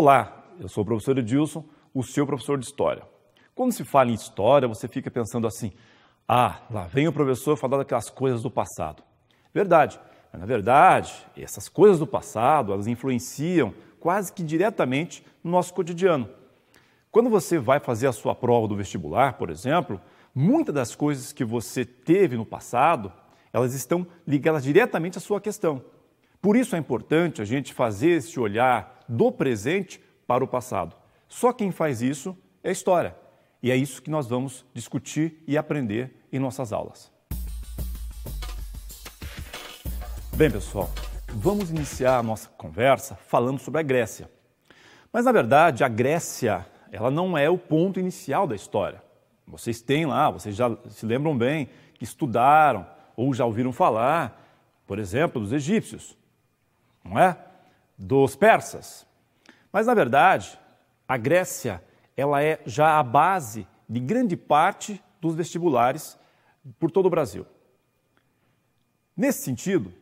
Olá, eu sou o professor Edilson, o seu professor de História. Quando se fala em História, você fica pensando assim, ah, lá vem o professor falar daquelas coisas do passado. Verdade, mas na verdade, essas coisas do passado, elas influenciam quase que diretamente no nosso cotidiano. Quando você vai fazer a sua prova do vestibular, por exemplo, muitas das coisas que você teve no passado, elas estão ligadas diretamente à sua questão. Por isso é importante a gente fazer esse olhar do presente para o passado. Só quem faz isso é história. E é isso que nós vamos discutir e aprender em nossas aulas. Bem, pessoal, vamos iniciar a nossa conversa falando sobre a Grécia. Mas na verdade, a Grécia, ela não é o ponto inicial da história. Vocês têm lá, vocês já se lembram bem que estudaram ou já ouviram falar, por exemplo, dos egípcios, não é? Dos persas. Mas na verdade, a Grécia, ela é já a base de grande parte dos vestibulares por todo o Brasil. Nesse sentido,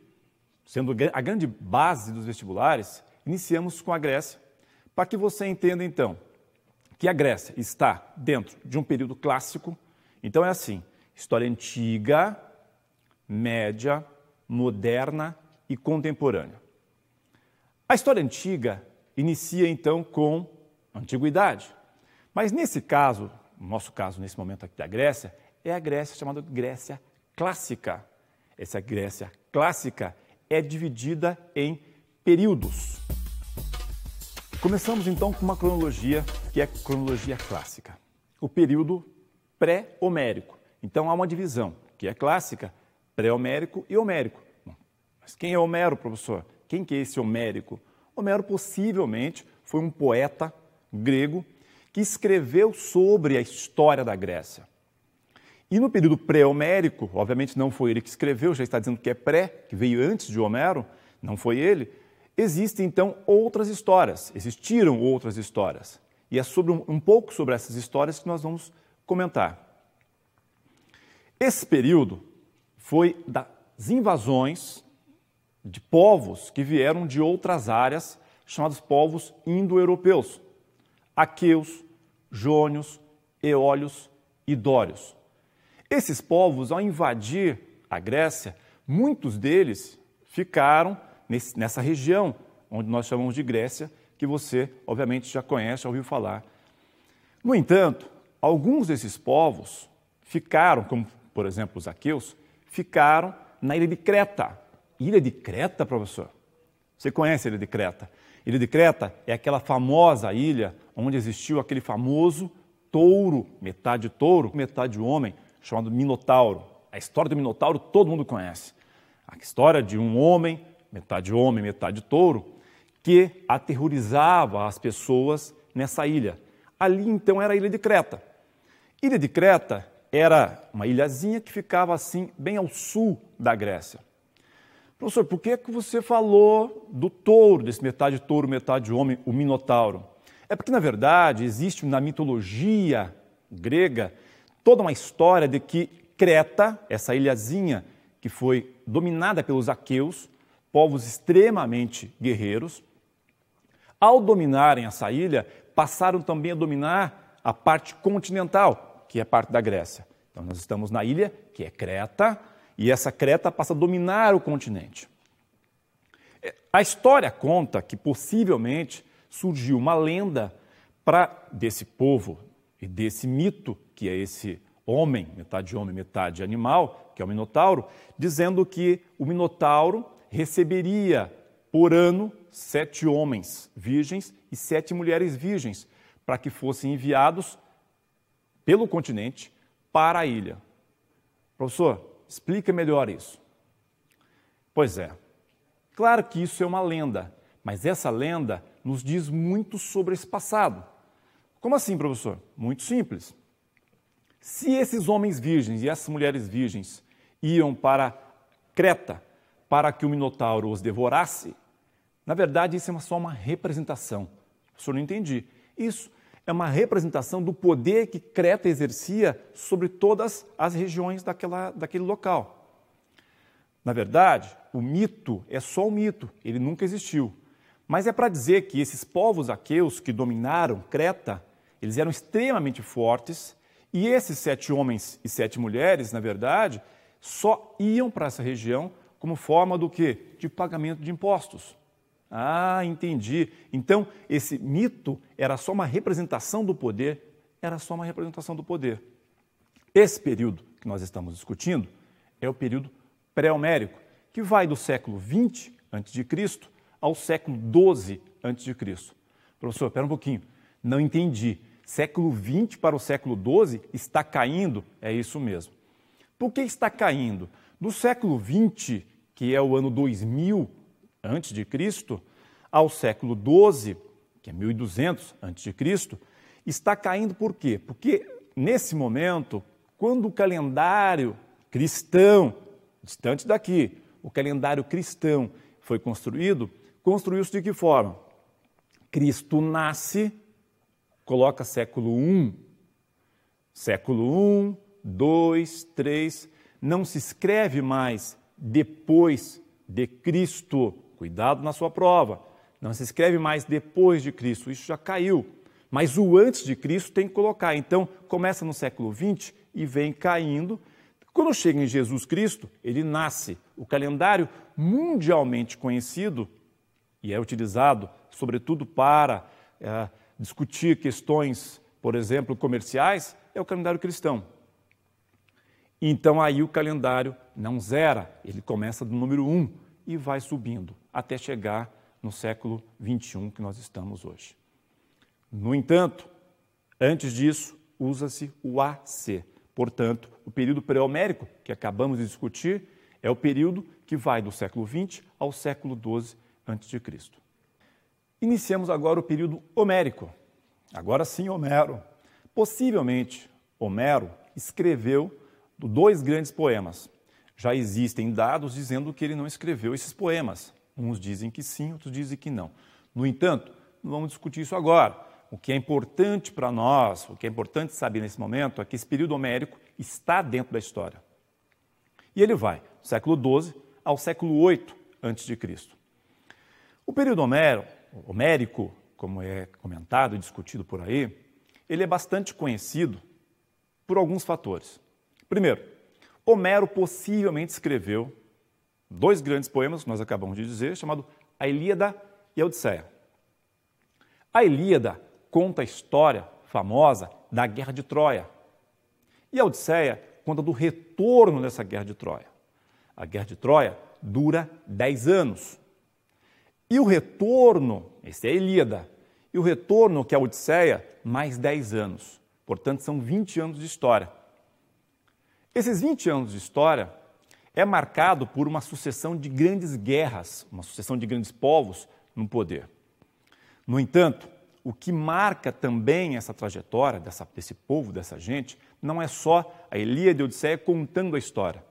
sendo a grande base dos vestibulares, iniciamos com a Grécia, para que você entenda então que a Grécia está dentro de um período clássico. Então é assim: história antiga, média, moderna e contemporânea. A história antiga inicia então com a antiguidade. Mas nesse caso, no nosso caso, nesse momento aqui da Grécia, é a Grécia chamada Grécia clássica. Essa Grécia clássica é dividida em períodos. Começamos então com uma cronologia que é cronologia clássica. O período pré-homérico. Então há uma divisão que é clássica, pré-homérico e homérico. Mas quem é Homero, professor? Quem que é esse Homérico? Homero possivelmente foi um poeta grego que escreveu sobre a história da Grécia. E no período pré-homérico, obviamente não foi ele que escreveu, já está dizendo que é pré, que veio antes de Homero, não foi ele. Existem então outras histórias, existiram outras histórias. E é sobre um, um pouco sobre essas histórias que nós vamos comentar. Esse período foi das invasões de povos que vieram de outras áreas, chamados povos indo-europeus: aqueus, jônios, eólios e dórios. Esses povos, ao invadir a Grécia, muitos deles ficaram nesse, nessa região, onde nós chamamos de Grécia, que você, obviamente, já conhece, já ouviu falar. No entanto, alguns desses povos ficaram, como por exemplo os aqueus, ficaram na ilha de Creta, Ilha de Creta, professor? Você conhece a Ilha de Creta? Ilha de Creta é aquela famosa ilha onde existiu aquele famoso touro, metade touro, metade homem, chamado Minotauro. A história do Minotauro todo mundo conhece. A história de um homem, metade homem, metade touro, que aterrorizava as pessoas nessa ilha. Ali então era a Ilha de Creta. Ilha de Creta era uma ilhazinha que ficava assim bem ao sul da Grécia. Professor, por que, é que você falou do touro, desse metade touro, metade homem, o Minotauro? É porque, na verdade, existe na mitologia grega toda uma história de que Creta, essa ilhazinha que foi dominada pelos aqueus, povos extremamente guerreiros, ao dominarem essa ilha, passaram também a dominar a parte continental, que é parte da Grécia. Então, nós estamos na ilha, que é Creta, e essa Creta passa a dominar o continente. É, a história conta que possivelmente surgiu uma lenda para desse povo e desse mito, que é esse homem, metade homem, metade animal, que é o Minotauro, dizendo que o Minotauro receberia por ano sete homens virgens e sete mulheres virgens, para que fossem enviados pelo continente para a ilha. Professor, explica melhor isso. Pois é, claro que isso é uma lenda, mas essa lenda nos diz muito sobre esse passado. Como assim, professor? Muito simples. Se esses homens virgens e essas mulheres virgens iam para Creta para que o Minotauro os devorasse, na verdade isso é só uma representação. O senhor não entendi. Isso é uma representação do poder que Creta exercia sobre todas as regiões daquela, daquele local. Na verdade, o mito é só um mito, ele nunca existiu. Mas é para dizer que esses povos aqueus que dominaram Creta, eles eram extremamente fortes, e esses sete homens e sete mulheres, na verdade, só iam para essa região como forma do que? De pagamento de impostos. Ah, entendi. Então, esse mito era só uma representação do poder, era só uma representação do poder. Esse período que nós estamos discutindo é o período pré-homérico, que vai do século 20 a.C. ao século 12 a.C. Professor, espera um pouquinho. Não entendi. Século 20 para o século 12 está caindo? É isso mesmo. Por que está caindo? Do século 20, que é o ano 2000 antes de Cristo ao século XII, que é 1200 antes de Cristo, está caindo por quê? Porque nesse momento, quando o calendário cristão, distante daqui, o calendário cristão foi construído, construiu-se de que forma? Cristo nasce, coloca século I, século I, II, III, não se escreve mais depois de Cristo, Cuidado na sua prova. Não se escreve mais depois de Cristo, isso já caiu. Mas o antes de Cristo tem que colocar. Então, começa no século XX e vem caindo. Quando chega em Jesus Cristo, ele nasce. O calendário mundialmente conhecido e é utilizado, sobretudo, para é, discutir questões, por exemplo, comerciais, é o calendário cristão. Então, aí o calendário não zera, ele começa do número 1 um e vai subindo até chegar no século XXI que nós estamos hoje. No entanto, antes disso, usa-se o AC. Portanto, o período pré-homérico, que acabamos de discutir, é o período que vai do século XX ao século XII a.C. Iniciamos agora o período homérico. Agora sim, Homero. Possivelmente, Homero escreveu dois grandes poemas. Já existem dados dizendo que ele não escreveu esses poemas, Uns dizem que sim, outros dizem que não. No entanto, não vamos discutir isso agora. O que é importante para nós, o que é importante saber nesse momento, é que esse período homérico está dentro da história. E ele vai do século XII ao século VIII a.C. O período homero, homérico, como é comentado e discutido por aí, ele é bastante conhecido por alguns fatores. Primeiro, Homero possivelmente escreveu dois grandes poemas que nós acabamos de dizer, chamado A Ilíada e a Odisseia. A Ilíada conta a história famosa da Guerra de Troia. E a Odisseia conta do retorno dessa Guerra de Troia. A Guerra de Troia dura 10 anos. E o retorno, esse é a Ilíada, e o retorno que é a Odisseia, mais 10 anos. Portanto, são 20 anos de história. Esses 20 anos de história é marcado por uma sucessão de grandes guerras, uma sucessão de grandes povos no poder. No entanto, o que marca também essa trajetória dessa, desse povo, dessa gente, não é só a Elia de a Odisseia contando a história,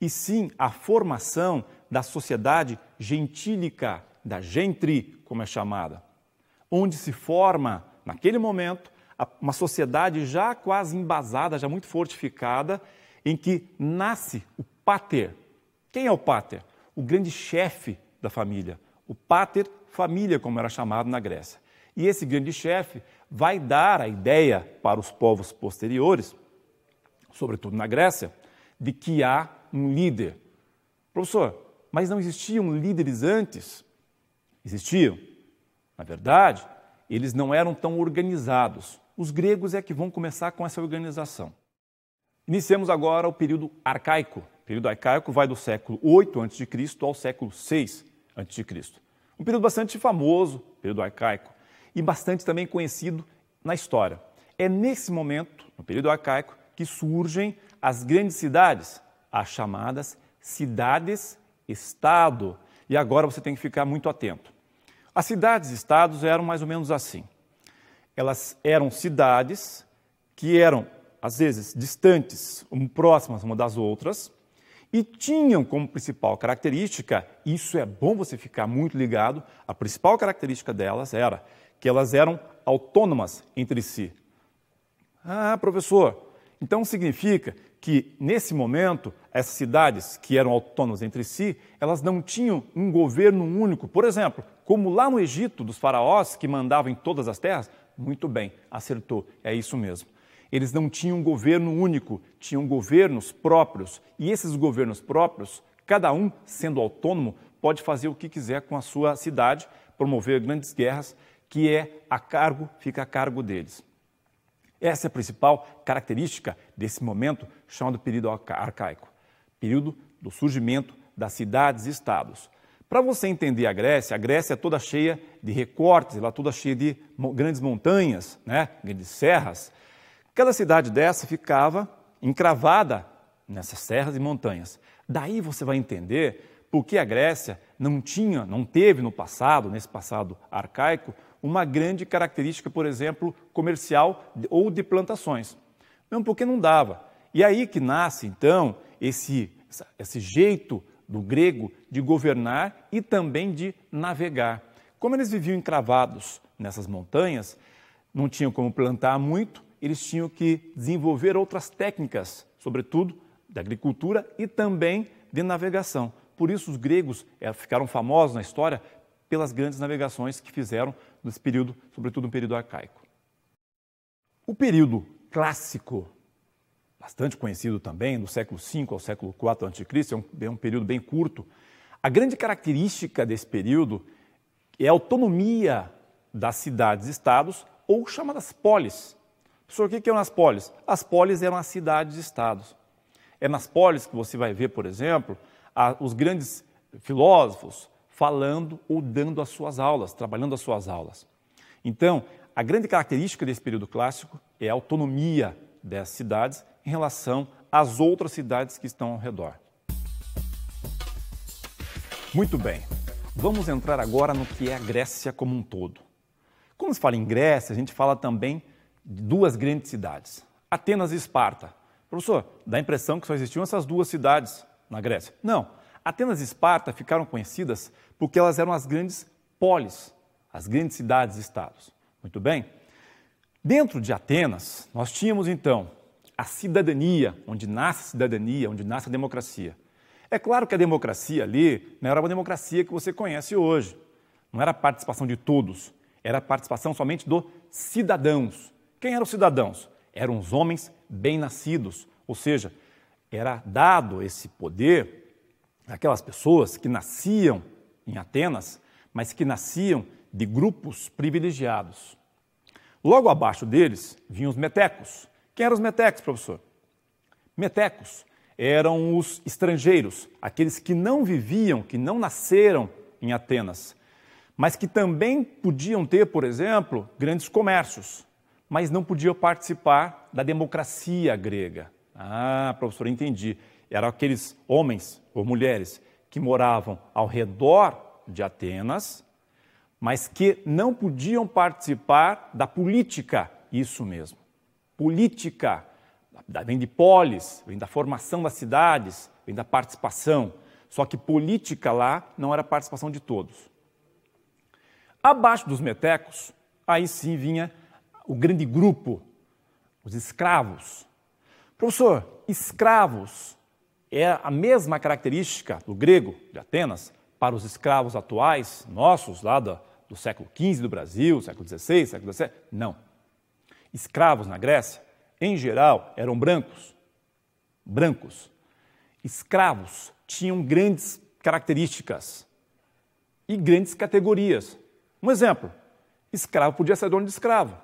e sim a formação da sociedade gentílica, da gentri, como é chamada, onde se forma, naquele momento, uma sociedade já quase embasada, já muito fortificada, em que nasce o Pater. Quem é o Pater? O grande chefe da família. O Pater Família, como era chamado na Grécia. E esse grande chefe vai dar a ideia para os povos posteriores, sobretudo na Grécia, de que há um líder. Professor, mas não existiam líderes antes? Existiam. Na verdade, eles não eram tão organizados. Os gregos é que vão começar com essa organização. Iniciemos agora o período arcaico, o período arcaico vai do século 8 a.C. ao século 6 a.C. Um período bastante famoso, período arcaico, e bastante também conhecido na história. É nesse momento, no período arcaico, que surgem as grandes cidades, as chamadas cidades-estado. E agora você tem que ficar muito atento. As cidades-estados eram mais ou menos assim. Elas eram cidades que eram, às vezes, distantes, próximas umas das outras, e tinham como principal característica, isso é bom você ficar muito ligado, a principal característica delas era que elas eram autônomas entre si. Ah, professor, então significa que nesse momento essas cidades que eram autônomas entre si, elas não tinham um governo único. Por exemplo, como lá no Egito dos faraós que mandavam em todas as terras, muito bem, acertou, é isso mesmo. Eles não tinham um governo único, tinham governos próprios. E esses governos próprios, cada um sendo autônomo, pode fazer o que quiser com a sua cidade, promover grandes guerras, que é a cargo, fica a cargo deles. Essa é a principal característica desse momento chamado período arcaico, período do surgimento das cidades-estados. e Para você entender a Grécia, a Grécia é toda cheia de recortes, ela é toda cheia de grandes montanhas, né, grandes serras, Cada cidade dessa ficava encravada nessas terras e montanhas. Daí você vai entender por que a Grécia não tinha, não teve no passado, nesse passado arcaico, uma grande característica, por exemplo, comercial ou de plantações. Mesmo porque não dava. E aí que nasce, então, esse, esse jeito do grego de governar e também de navegar. Como eles viviam encravados nessas montanhas, não tinham como plantar muito, eles tinham que desenvolver outras técnicas, sobretudo da agricultura e também de navegação. Por isso, os gregos eh, ficaram famosos na história pelas grandes navegações que fizeram nesse período, sobretudo no período arcaico. O período clássico, bastante conhecido também, do século V ao século IV a.C., é, um, é um período bem curto. A grande característica desse período é a autonomia das cidades-estados, ou chamadas polis, Professor, o que eram é as polis? As polis eram é as cidades estados. É nas polis que você vai ver, por exemplo, a, os grandes filósofos falando ou dando as suas aulas, trabalhando as suas aulas. Então, a grande característica desse período clássico é a autonomia dessas cidades em relação às outras cidades que estão ao redor. Muito bem, vamos entrar agora no que é a Grécia como um todo. Quando se fala em Grécia, a gente fala também duas grandes cidades, Atenas e Esparta. Professor, dá a impressão que só existiam essas duas cidades na Grécia. Não. Atenas e Esparta ficaram conhecidas porque elas eram as grandes polis, as grandes cidades-estados. Muito bem? Dentro de Atenas, nós tínhamos então a cidadania, onde nasce a cidadania, onde nasce a democracia. É claro que a democracia ali não era uma democracia que você conhece hoje. Não era a participação de todos, era a participação somente dos cidadãos. Quem eram os cidadãos? Eram os homens bem nascidos, ou seja, era dado esse poder àquelas pessoas que nasciam em Atenas, mas que nasciam de grupos privilegiados. Logo abaixo deles vinham os metecos. Quem eram os metecos, professor? Metecos eram os estrangeiros, aqueles que não viviam, que não nasceram em Atenas, mas que também podiam ter, por exemplo, grandes comércios mas não podia participar da democracia grega. Ah, professor, entendi. Eram aqueles homens ou mulheres que moravam ao redor de Atenas, mas que não podiam participar da política, isso mesmo. Política vem de polis, vem da formação das cidades, vem da participação. Só que política lá não era participação de todos. Abaixo dos metecos, aí sim vinha o grande grupo, os escravos. Professor, escravos é a mesma característica do grego de Atenas para os escravos atuais, nossos, lá do, do século XV do Brasil, século XVI, século XVII? Não. Escravos na Grécia, em geral, eram brancos. Brancos. Escravos tinham grandes características e grandes categorias. Um exemplo: escravo podia ser dono de escravo,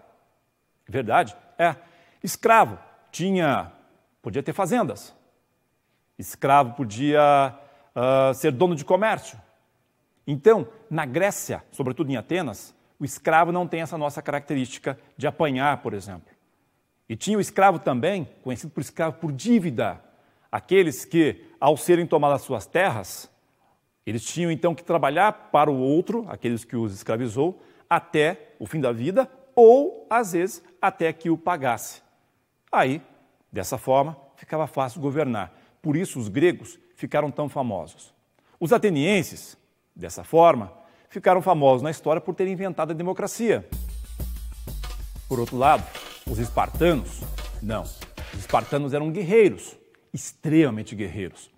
Verdade? É. Escravo tinha, podia ter fazendas. Escravo podia uh, ser dono de comércio. Então, na Grécia, sobretudo em Atenas, o escravo não tem essa nossa característica de apanhar, por exemplo. E tinha o escravo também, conhecido por escravo por dívida, aqueles que, ao serem tomadas suas terras, eles tinham então que trabalhar para o outro, aqueles que os escravizou, até o fim da vida ou, às vezes, até que o pagasse. Aí, dessa forma, ficava fácil governar. Por isso os gregos ficaram tão famosos. Os atenienses, dessa forma, ficaram famosos na história por terem inventado a democracia. Por outro lado, os espartanos, não. Os espartanos eram guerreiros, extremamente guerreiros.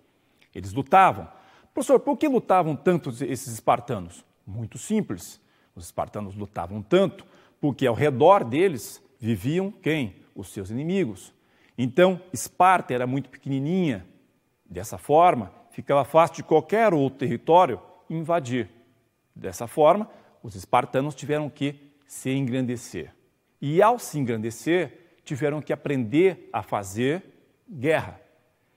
Eles lutavam. Professor, por que lutavam tanto esses espartanos? Muito simples. Os espartanos lutavam tanto porque ao redor deles viviam quem? Os seus inimigos. Então, Esparta era muito pequenininha. Dessa forma, ficava fácil de qualquer outro território invadir. Dessa forma, os espartanos tiveram que se engrandecer. E ao se engrandecer, tiveram que aprender a fazer guerra.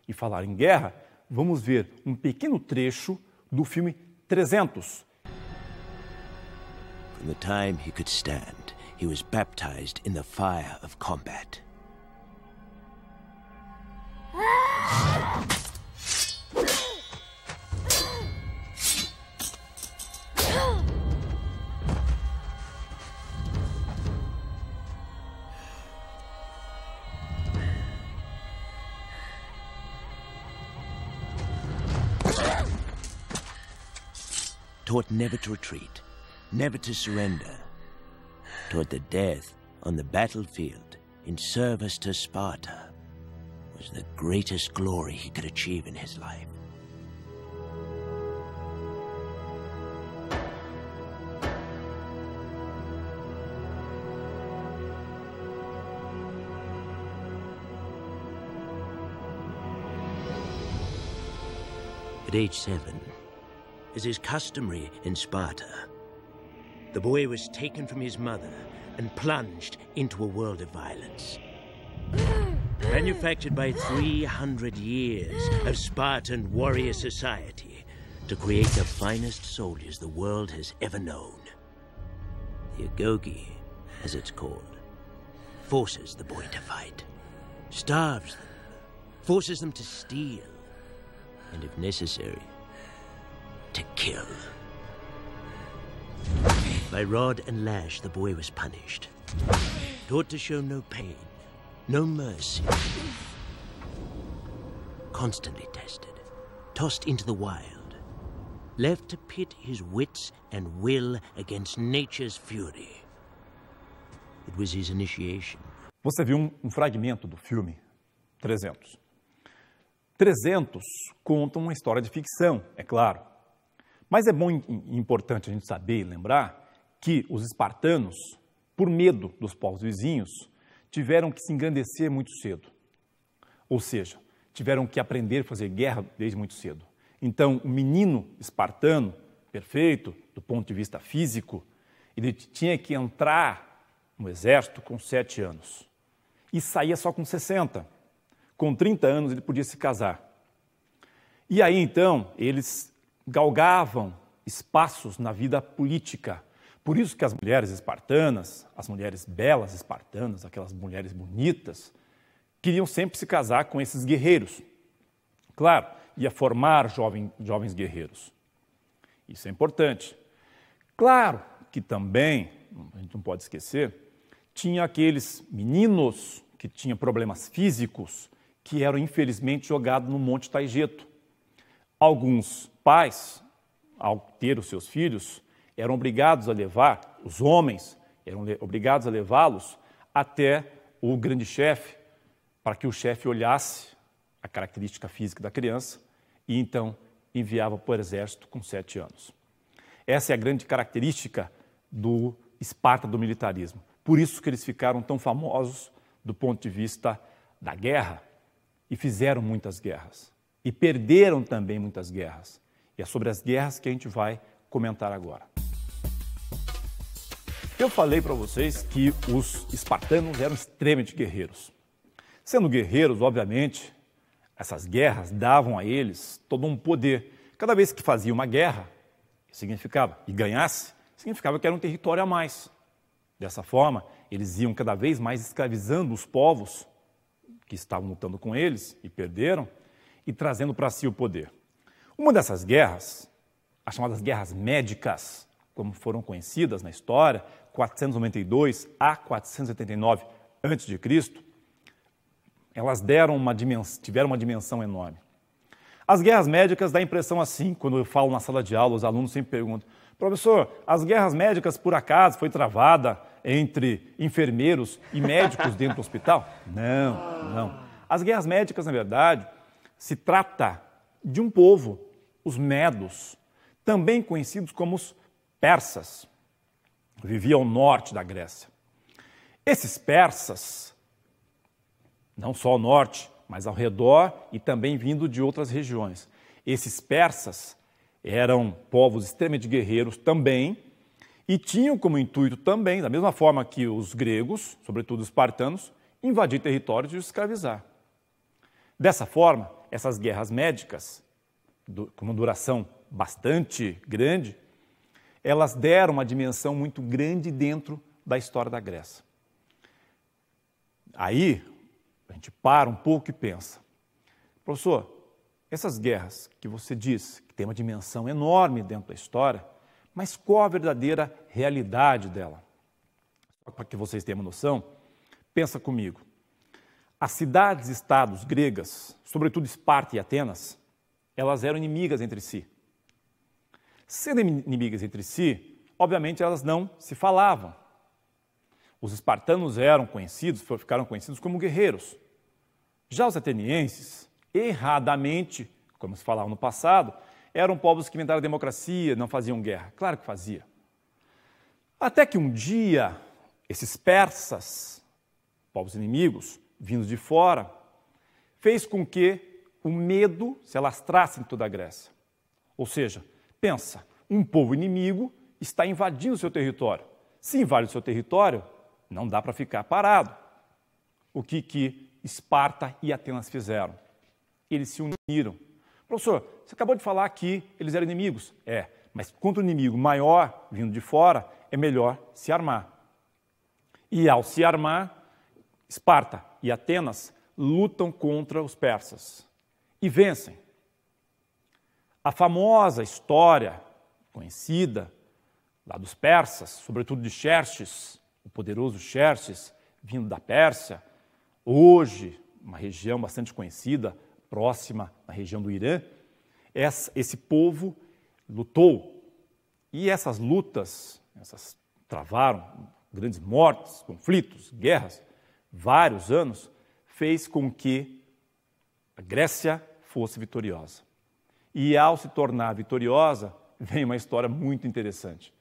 E falar em guerra, vamos ver um pequeno trecho do filme 300. From the time he could stand. he was baptized in the fire of combat. Taught never to retreat, never to surrender, toward the death on the battlefield in service to Sparta was the greatest glory he could achieve in his life. At age seven, as is customary in Sparta, the boy was taken from his mother and plunged into a world of violence. Manufactured by 300 years of Spartan warrior society to create the finest soldiers the world has ever known. The Agogi, as it's called, forces the boy to fight, starves them, forces them to steal, and if necessary, to kill. By rod and lash, the boy was punished. Taught to show no pain, no mercy. Constantly tested, tossed into the wild. Left to pit his wits and will against nature's fury. It was his initiation. Você viu um, um fragmento do filme 300. 300 conta uma história de ficção, é claro. Mas é bom e importante a gente saber e lembrar que os espartanos, por medo dos povos vizinhos, tiveram que se engrandecer muito cedo. Ou seja, tiveram que aprender a fazer guerra desde muito cedo. Então, o menino espartano, perfeito do ponto de vista físico, ele tinha que entrar no exército com sete anos e saía só com 60. Com 30 anos ele podia se casar. E aí então eles galgavam espaços na vida política por isso que as mulheres espartanas, as mulheres belas espartanas, aquelas mulheres bonitas, queriam sempre se casar com esses guerreiros. Claro, ia formar jovem, jovens guerreiros. Isso é importante. Claro que também, a gente não pode esquecer, tinha aqueles meninos que tinham problemas físicos que eram infelizmente jogados no Monte Taigeto. Alguns pais, ao ter os seus filhos, eram obrigados a levar, os homens eram obrigados a levá-los até o grande chefe, para que o chefe olhasse a característica física da criança e então enviava para o exército com sete anos. Essa é a grande característica do Esparta do militarismo. Por isso que eles ficaram tão famosos do ponto de vista da guerra e fizeram muitas guerras e perderam também muitas guerras. E é sobre as guerras que a gente vai comentar agora. Eu falei para vocês que os espartanos eram extremamente guerreiros. Sendo guerreiros, obviamente, essas guerras davam a eles todo um poder. Cada vez que fazia uma guerra, significava, e ganhasse, significava que era um território a mais. Dessa forma, eles iam cada vez mais escravizando os povos que estavam lutando com eles e perderam, e trazendo para si o poder. Uma dessas guerras as chamadas guerras médicas, como foram conhecidas na história, 492 a 489 a.C., elas deram uma dimensão, tiveram uma dimensão enorme. As guerras médicas dá a impressão assim, quando eu falo na sala de aula, os alunos sempre perguntam: professor, as guerras médicas por acaso foi travada entre enfermeiros e médicos dentro do hospital? Não, não. As guerras médicas, na verdade, se trata de um povo, os medos, também conhecidos como os persas. Viviam ao norte da Grécia. Esses persas, não só ao norte, mas ao redor e também vindo de outras regiões. Esses persas eram povos extremamente guerreiros também e tinham como intuito também, da mesma forma que os gregos, sobretudo os espartanos, invadir territórios e os escravizar. Dessa forma, essas guerras médicas, com uma duração bastante grande, elas deram uma dimensão muito grande dentro da história da Grécia. Aí, a gente para um pouco e pensa, professor, essas guerras que você diz que tem uma dimensão enorme dentro da história, mas qual a verdadeira realidade dela? Para que vocês tenham noção, pensa comigo. As cidades-estados gregas, sobretudo Esparta e Atenas, elas eram inimigas entre si. Sendo inimigas entre si, obviamente elas não se falavam. Os espartanos eram conhecidos, ficaram conhecidos como guerreiros. Já os atenienses, erradamente, como se falava no passado, eram povos que inventaram a democracia, não faziam guerra. Claro que fazia. Até que um dia, esses persas, povos inimigos, vindos de fora, fez com que o medo se alastrasse em toda a Grécia. Ou seja, pensa: um povo inimigo está invadindo o seu território. Se invade o seu território, não dá para ficar parado. O que, que Esparta e Atenas fizeram? Eles se uniram. Professor, você acabou de falar que eles eram inimigos. É, mas contra um inimigo maior vindo de fora, é melhor se armar. E ao se armar, Esparta e Atenas lutam contra os persas e vencem. A famosa história conhecida lá dos persas, sobretudo de Xerxes, o poderoso Xerxes, vindo da Pérsia, hoje uma região bastante conhecida, próxima à região do Irã, esse povo lutou. E essas lutas, essas travaram grandes mortes, conflitos, guerras, vários anos, fez com que a Grécia fosse vitoriosa. E ao se tornar vitoriosa, vem uma história muito interessante.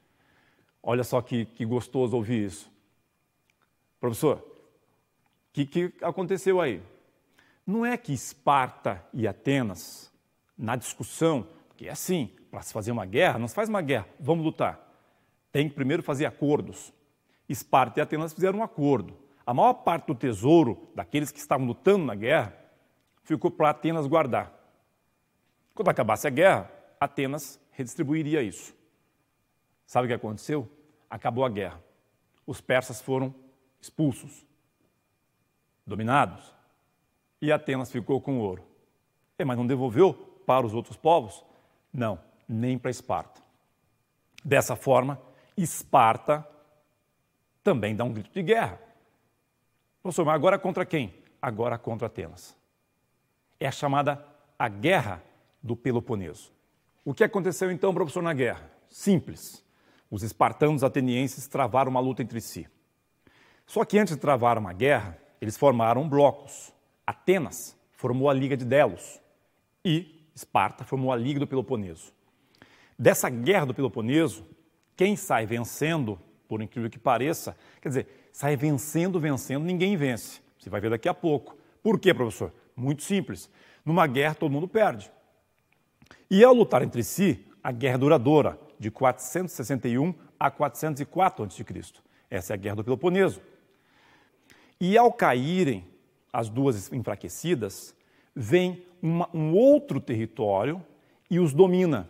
Olha só que, que gostoso ouvir isso. Professor, o que, que aconteceu aí? Não é que Esparta e Atenas, na discussão, porque é assim, para se fazer uma guerra, não se faz uma guerra, vamos lutar. Tem que primeiro fazer acordos. Esparta e Atenas fizeram um acordo. A maior parte do tesouro daqueles que estavam lutando na guerra ficou para Atenas guardar. Quando acabasse a guerra, Atenas redistribuiria isso. Sabe o que aconteceu? Acabou a guerra. Os persas foram expulsos, dominados, e Atenas ficou com o ouro. É, mas não devolveu para os outros povos? Não, nem para Esparta. Dessa forma, Esparta também dá um grito de guerra. Professor, mas agora contra quem? Agora contra Atenas. É a chamada a guerra do Peloponeso. O que aconteceu então, professor, na guerra? Simples. Os espartanos atenienses travaram uma luta entre si. Só que antes de travar uma guerra, eles formaram blocos. Atenas formou a Liga de Delos e Esparta formou a Liga do Peloponeso. Dessa guerra do Peloponeso, quem sai vencendo, por incrível que pareça, quer dizer, sai vencendo, vencendo, ninguém vence. Você vai ver daqui a pouco. Por quê, professor? Muito simples. Numa guerra todo mundo perde. E ao lutar entre si, a guerra duradoura, de 461 a 404 a.C. Essa é a guerra do Peloponeso. E ao caírem as duas enfraquecidas, vem uma, um outro território e os domina.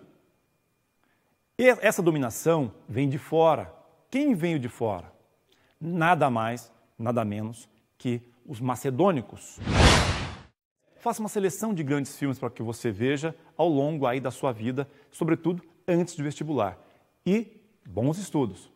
E essa dominação vem de fora. Quem veio de fora? Nada mais, nada menos que os macedônicos. Faça uma seleção de grandes filmes para que você veja ao longo aí da sua vida, sobretudo antes de vestibular. E bons estudos!